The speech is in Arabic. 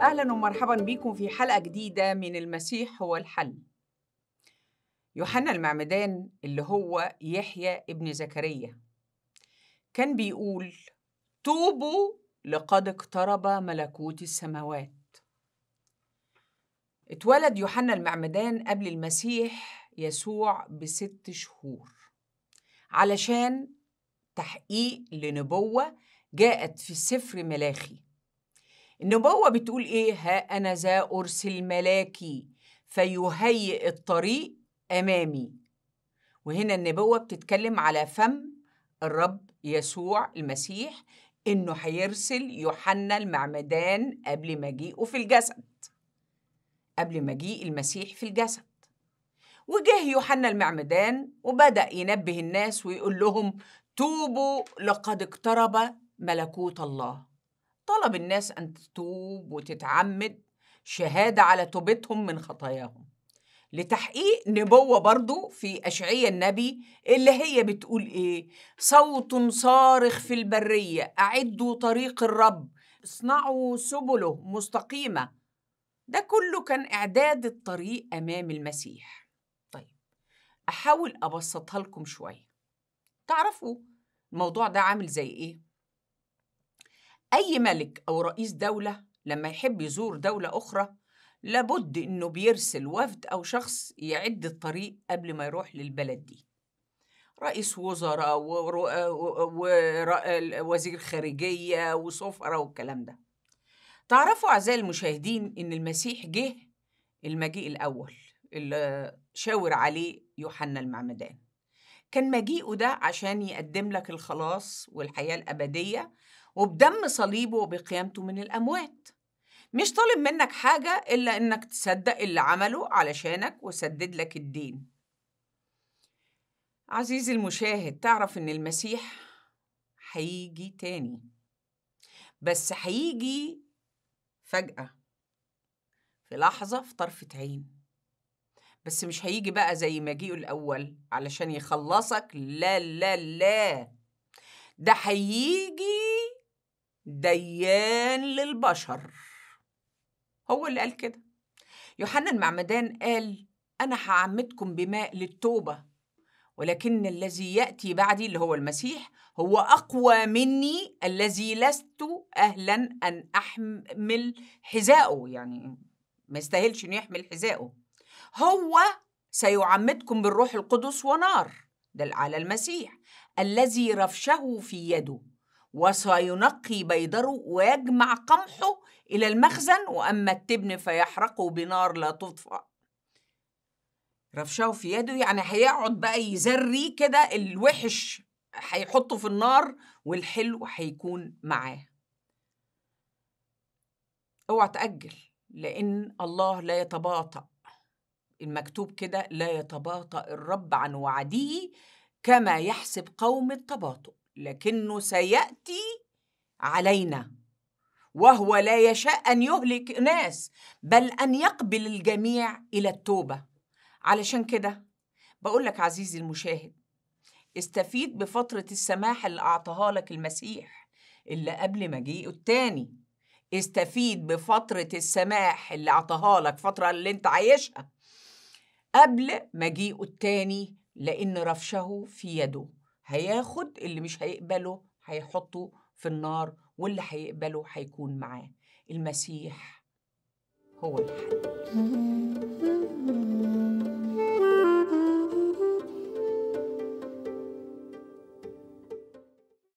اهلا ومرحبا بكم في حلقه جديده من المسيح هو الحل يوحنا المعمدان اللي هو يحيى ابن زكريا كان بيقول توبوا لقد اقترب ملكوت السماوات اتولد يوحنا المعمدان قبل المسيح يسوع بست شهور علشان تحقيق لنبوة جاءت في سفر ملاخي النبوة بتقول إيه؟ ها أنا ذا أرسل ملاكي فيهيئ الطريق أمامي وهنا النبوة بتتكلم على فم الرب يسوع المسيح إنه هيرسل يوحنا المعمدان قبل مجيئه في الجسد قبل مجيء المسيح في الجسد وجه يوحنا المعمدان وبدأ ينبه الناس ويقول لهم توبوا لقد اقترب ملكوت الله طلب الناس أن تتوب وتتعمد شهادة على توبتهم من خطاياهم لتحقيق نبوة برضو في أشعية النبي اللي هي بتقول إيه صوت صارخ في البرية أعدوا طريق الرب اصنعوا سبله مستقيمة ده كله كان إعداد الطريق أمام المسيح طيب أحاول أبسطها لكم شوية تعرفوا الموضوع ده عامل زي إيه أي ملك أو رئيس دولة لما يحب يزور دولة أخرى لابد إنه بيرسل وفد أو شخص يعد الطريق قبل ما يروح للبلد دي رئيس وزراء ووزير خارجية وسفراء والكلام ده تعرفوا أعزائي المشاهدين إن المسيح جه المجيء الأول اللي شاور عليه يوحنا المعمدان كان مجيئه ده عشان يقدم لك الخلاص والحياة الأبدية وبدم صليبه وبقيامته من الأموات مش طالب منك حاجة إلا إنك تصدق اللي عمله علشانك وسدد لك الدين عزيزي المشاهد تعرف إن المسيح هيجي تاني بس هيجي فجأة في لحظة في طرفة عين بس مش هيجي بقى زي ما جيه الأول علشان يخلصك لا لا لا ده هيجي ديان للبشر هو اللي قال كده يوحنا المعمدان قال أنا هعمدكم بماء للتوبة ولكن الذي يأتي بعدي اللي هو المسيح هو أقوى مني الذي لست أهلا أن أحمل حذاءه يعني ما يستاهلش إنه يحمل حذاءه هو سيعمدكم بالروح القدس ونار ده على المسيح الذي رفشه في يده وسينقي بيدره ويجمع قمحه إلى المخزن وأما التبن فيحرقه بنار لا تطفأ رفشاه في يده يعني هيقعد بقى يزري كده الوحش هيحطه في النار والحلو هيكون معاه اوعى تأجل لأن الله لا يتباطأ المكتوب كده لا يتباطأ الرب عن وعده كما يحسب قوم التباطؤ لكنه سياتي علينا وهو لا يشاء ان يهلك ناس بل ان يقبل الجميع الى التوبه علشان كده بقول لك عزيزي المشاهد استفيد بفتره السماح اللي اعطاها لك المسيح اللي قبل مجيئه التاني استفيد بفتره السماح اللي اعطاها لك فتره اللي انت عايشها قبل مجيئه التاني لان رفشه في يده هياخد اللي مش هيقبله هيحطه في النار واللي هيقبله هيكون معاه المسيح هو الحل